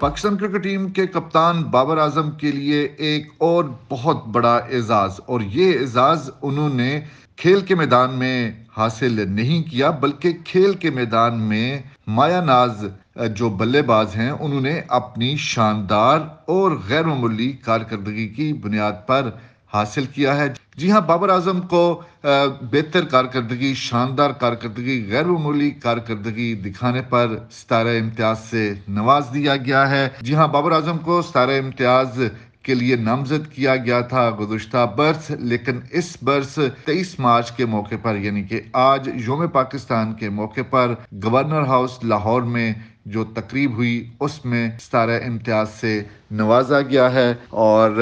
Pakistan cricket team के कप्तान बाबर आजम के लिए एक और बहुत बड़ा एजाज और ये एजाज उन्होंने खेल के मैदान में हासिल नहीं किया बल्कि खेल के मैदान में माया नाज जो बल्लेबाज हैं उन्होंने अपनी शानदार और गैर मामूली कारकर्दगी की बुनियाद पर हासिल किया है जी हाँ बाबर आजम को बेहतर कारकर्दगी शानदार कारकर्दगी गैर मामूली कारकर्दगी दिखाने पर सतारा इम्तियाज से नवाज दिया गया है जी हाँ बाबर आजम को सतारा इम्तियाज के लिए नामजद किया गया था गुजशत बर्स लेकिन इस बर्स तेईस मार्च के मौके पर यानी कि आज योम पाकिस्तान के मौके पर गवर्नर हाउस लाहौर में जो तकरीब हुई उसमें सतारा इम्तियाज से नवाजा गया है और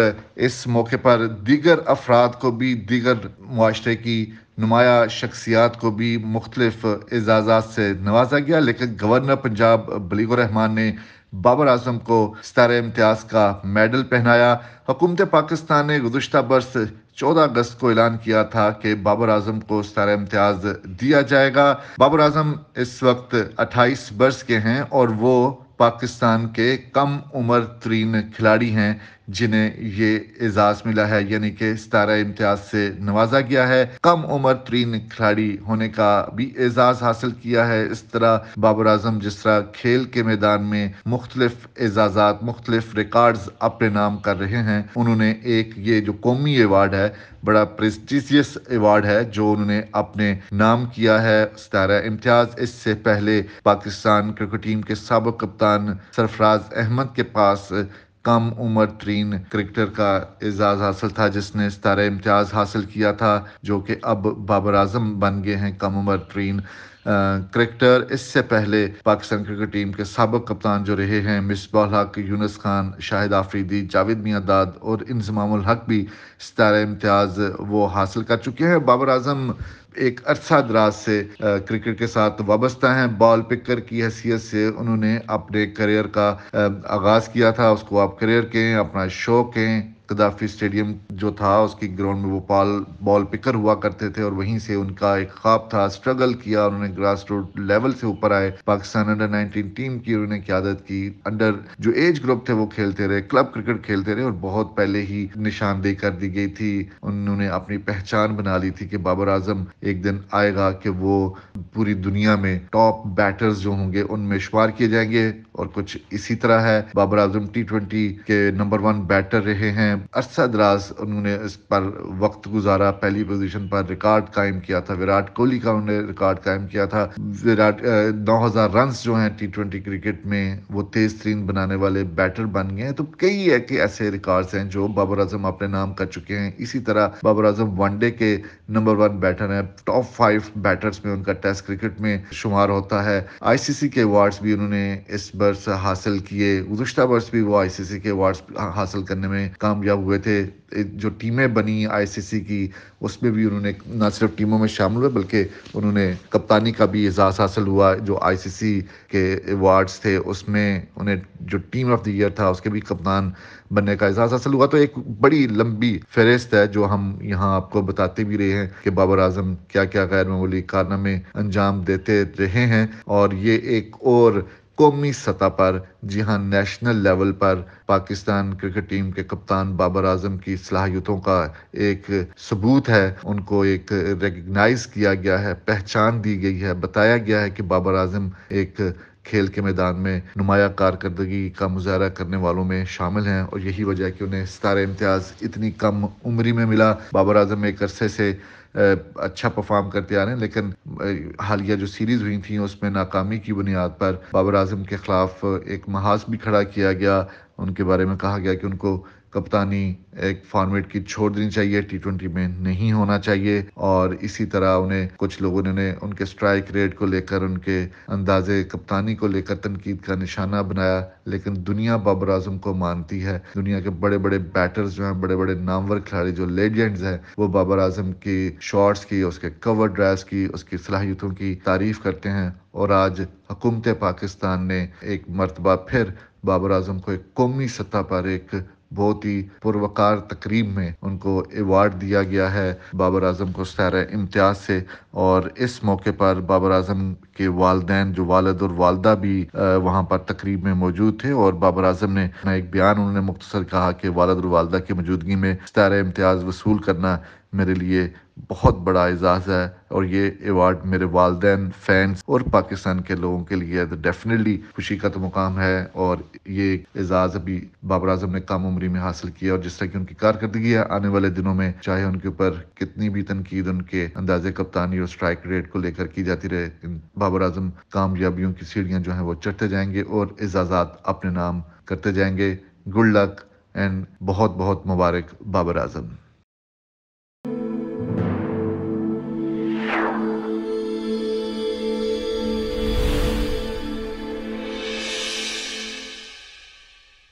इस मौके पर दीगर अफराद को भी दीगर माशरे की नुमाया शख्सियात को भी मुख्तलिफ एजाजा से नवाजा गया लेकिन गवर्नर पंजाब बलीग ने बाबर आजम को सतार इम्तियाज का मेडल पहनाया हुकूमत पाकिस्तान ने गुजशत बरस 14 अगस्त को ऐलान किया था कि बाबर आजम को सतारा इम्तियाज दिया जाएगा बाबर आजम इस वक्त 28 वर्ष के हैं और वो पाकिस्तान के कम उम्र तरीन खिलाड़ी हैं जिन्हें ये एजाज़ मिला है यानी कि सतारा इम्तियाज से नवाजा गया है कम उम्र तरीन खिलाड़ी होने का भी एजाज़ हासिल किया है इस तरह बाबर अजम जिस तरह खेल के मैदान में मुख्तलिफ एजाजात मुख्तलिफ रिकॉर्ड अपने नाम कर रहे हैं उन्होंने एक ये जो कौमी एवार्ड है बड़ा प्रेस्टिजियस एवार्ड है जो उन्होंने अपने नाम किया है सतारा इम्तियाज इससे पहले पाकिस्तान क्रिकेट टीम के सबक कप्तान सरफराज अहमद के पास कम उम्र तरीन क्रिकेटर का एजाज़ हासिल था जिसने इस तरह इम्तियाज़ हासिल किया था जो कि अब बाबर आजम बन गए हैं कम उम्र तरीन क्रिकेटर इससे पहले पाकिस्तान क्रिकेट टीम के सबक कप्तान जो रहे हैं मिसबाल हक यूनस खान शाहिद आफरीदी जावेद मियादाद और इंजमाम हक भी सितारा इम्तियाज़ वो हासिल कर चुके हैं बाबर आजम एक अरसा दराज से क्रिकेट के साथ वाबस्ता हैं बॉल पिकर की हैसियत से उन्होंने अपने करियर का आगाज़ किया था उसको आप करियर कहें अपना शौक कहें कदाफी स्टेडियम जो था उसकी ग्राउंड में वो पाल बॉल पिकर हुआ करते थे और वहीं से उनका एक ख्वाब था स्ट्रगल किया उन्होंने ग्रास रूट लेवल से ऊपर आए पाकिस्तान अंडर 19 टीम की उन्होंने क्यादत की अंडर जो एज ग्रुप थे वो खेलते रहे क्लब क्रिकेट खेलते रहे और बहुत पहले ही निशानदेही कर दी गई थी उन्होंने अपनी पहचान बना ली थी कि बाबर आजम एक दिन आएगा कि वो पूरी दुनिया में टॉप बैटर्स जो होंगे उनमें शुमार किए जाएंगे और कुछ इसी तरह है बाबर आजम टी के नंबर वन बैटर रहे हैं अरसा दराज उन्होंने इस पर वक्त गुजारा पहली पोजीशन पर रिकॉर्ड कायम किया था विराट कोहली का उन्होंने रिकॉर्ड कायम किया था विराट नौ हज़ार रन जो हैं टी ट्वेंटी क्रिकेट में वो तेज तरीन बनाने वाले बैटर बन गए हैं तो कई है कि ऐसे रिकॉर्ड्स हैं जो बाबर अजम अपने नाम कर चुके हैं इसी तरह बाबर आजम वनडे के नंबर वन बैटर हैं टॉप फाइव बैटर्स में उनका टेस्ट क्रिकेट में शुमार होता है आईसीसी के अवार्ड्स भी उन्होंने इस वर्ष हासिल किए गुजशत वर्ष भी वो आईसीसी के अवार्ड्स हासिल करने में कामयाब कामयाब हुए थे जो टीमें बनी आईसीसी की उसमें भी उन्होंने ना सिर्फ टीमों में शामिल हुए बल्कि उन्होंने कप्तानी का भी एजाज़ हासिल हुआ जो आईसीसी के अवार्ड्स थे उसमें उन्हें जो टीम ऑफ द ईयर था उसके भी कप्तान बनने का एजाज़ हासिल हुआ तो एक बड़ी लंबी फहरिस्त है जो हम यहाँ आपको बताते भी रहे हैं कि बाबर आजम क्या क्या गैर मामूली कारनामे अंजाम देते रहे हैं और ये एक और कौमी सतह पर जी हाँ नेशनल लेवल पर पाकिस्तान क्रिकेट टीम के कप्तान बाबर आजम की सलाहियतों का एक सबूत है उनको एक रिकगनाइज किया गया है पहचान दी गई है बताया गया है कि बाबर आजम एक खेल के मैदान में नुमाया कारकर्दगी का मुजाहरा करने वालों में शामिल हैं और यही वजह है कि उन्हें स्तार इम्तियाज़ इतनी कम उम्री में मिला बाबर आजम एक अरसे से अच्छा परफॉर्म करते आ रहे हैं लेकिन हालिया जो सीरीज़ हुई थी उसमें नाकामी की बुनियाद पर बाबर आजम के ख़िलाफ़ एक महाज भी खड़ा किया गया उनके बारे में कहा गया कि उनको कप्तानी एक फॉर्मेट की छोड़ देनी चाहिए टी ट्वेंटी में नहीं होना चाहिए और इसी तरह उन्हें कुछ लोगों ने उनके स्ट्राइक रेट को लेकर उनके अंदाजे कप्तानी को लेकर तनकीद का निशाना बनाया लेकिन दुनिया बाबर आजम को मानती है दुनिया के बड़े बड़े बैटर्स जो हैं बड़े बड़े नामवर खिलाड़ी जो लेजेंड्स हैं वो बाबर आजम की शॉट्स की उसके कवर ड्रेस की उसकी सलाहियतों की तारीफ करते हैं और आज हुकूमत पाकिस्तान ने एक मरतबा फिर बाबर आजम को एक कौमी सतह पर एक बहुत ही पुरवकार तकरीब में उनको एवार्ड दिया गया है बाबर अजम को सैर इम्तियाज से और इस मौके पर बाबर आजम के वालदे जो वालद और वालदा भी वहाँ पर तकरीब में मौजूद थे और बाबर आजम ने एक बयान उन्होंने मुख्तसर कहा कि वालद और वालदा की मौजूदगी में सैर इम्तियाज वसूल करना मेरे लिए बहुत बड़ा एज़ाज़ है और ये अवार्ड मेरे वालदे फैंस और पाकिस्तान के लोगों के लिए डेफिनेटली खुशी का तो मुकाम है और ये एज़ाज़ अभी बाबर अजम ने कम उम्री में हासिल किया और जिस तरह की उनकी कारकर्दगी है आने वाले दिनों में चाहे उनके ऊपर कितनी भी तनकीद उनके अंदाजे कप्तानी और स्ट्राइक रेट को लेकर की जाती रहे बाबर अजम कामयाबियों की सीढ़ियाँ जो हैं वो चढ़ते जाएंगे और एज़ाज़ात अपने नाम करते जाएंगे गुड लक एंड बहुत बहुत मुबारक बाबर आजम